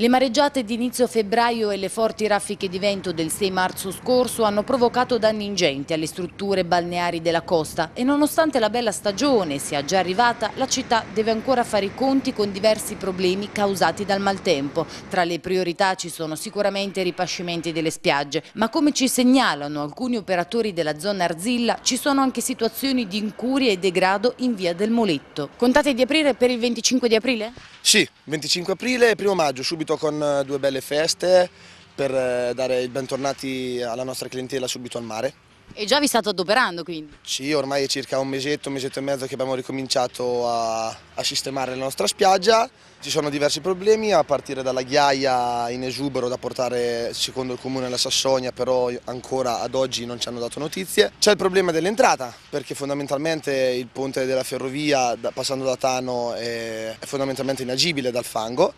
Le mareggiate di inizio febbraio e le forti raffiche di vento del 6 marzo scorso hanno provocato danni ingenti alle strutture balneari della costa e nonostante la bella stagione sia già arrivata, la città deve ancora fare i conti con diversi problemi causati dal maltempo. Tra le priorità ci sono sicuramente i ripascimenti delle spiagge, ma come ci segnalano alcuni operatori della zona Arzilla, ci sono anche situazioni di incuria e degrado in via del Moletto. Contate di aprire per il 25 di aprile? Sì, 25 aprile e 1 maggio, subito con eh, due belle feste per eh, dare il bentornati alla nostra clientela subito al mare. E già vi state adoperando quindi? Sì, ormai è circa un mesetto, un mesetto e mezzo che abbiamo ricominciato a, a sistemare la nostra spiaggia. Ci sono diversi problemi, a partire dalla ghiaia in esubero da portare secondo il comune alla Sassonia, però ancora ad oggi non ci hanno dato notizie. C'è il problema dell'entrata, perché fondamentalmente il ponte della ferrovia, passando da Tano, è fondamentalmente inagibile dal fango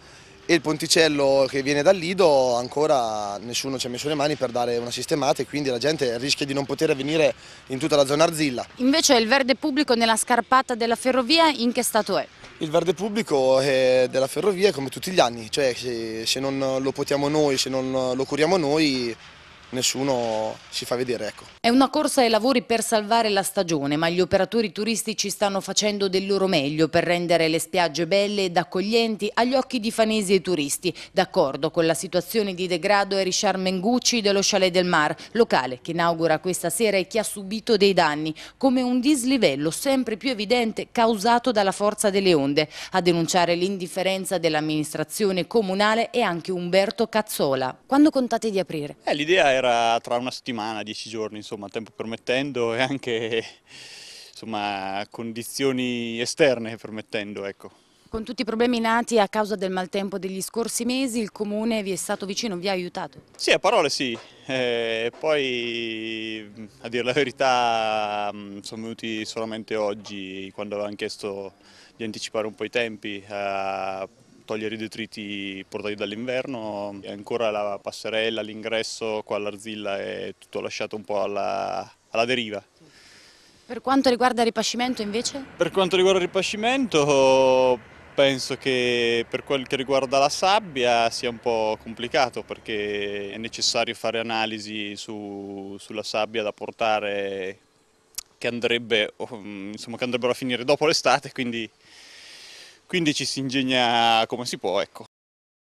e il ponticello che viene dal Lido ancora nessuno ci ha messo le mani per dare una sistemata e quindi la gente rischia di non poter venire in tutta la zona Arzilla. Invece il verde pubblico nella scarpata della ferrovia in che stato è? Il verde pubblico è della ferrovia come tutti gli anni, cioè se non lo potiamo noi, se non lo curiamo noi nessuno si fa vedere. Ecco. È una corsa ai lavori per salvare la stagione, ma gli operatori turistici stanno facendo del loro meglio per rendere le spiagge belle ed accoglienti agli occhi di fanesi e turisti, d'accordo con la situazione di degrado è Richard Mengucci dello Chalet del Mar, locale che inaugura questa sera e che ha subito dei danni, come un dislivello sempre più evidente causato dalla forza delle onde. A denunciare l'indifferenza dell'amministrazione comunale è anche Umberto Cazzola. Quando contate di aprire? Eh, L'idea era era tra una settimana, dieci giorni, insomma, tempo permettendo e anche insomma, condizioni esterne permettendo. Ecco. Con tutti i problemi nati a causa del maltempo degli scorsi mesi, il Comune vi è stato vicino, vi ha aiutato? Sì, a parole sì, eh, poi a dire la verità mm, sono venuti solamente oggi quando avevano chiesto di anticipare un po' i tempi, togliere i detriti portati dall'inverno, ancora la passerella, l'ingresso qua all'Arzilla è tutto lasciato un po' alla, alla deriva. Per quanto riguarda il ripascimento invece? Per quanto riguarda il ripascimento penso che per quel che riguarda la sabbia sia un po' complicato perché è necessario fare analisi su, sulla sabbia da portare che, andrebbe, insomma, che andrebbero a finire dopo l'estate, quindi quindi ci si ingegna come si può, ecco.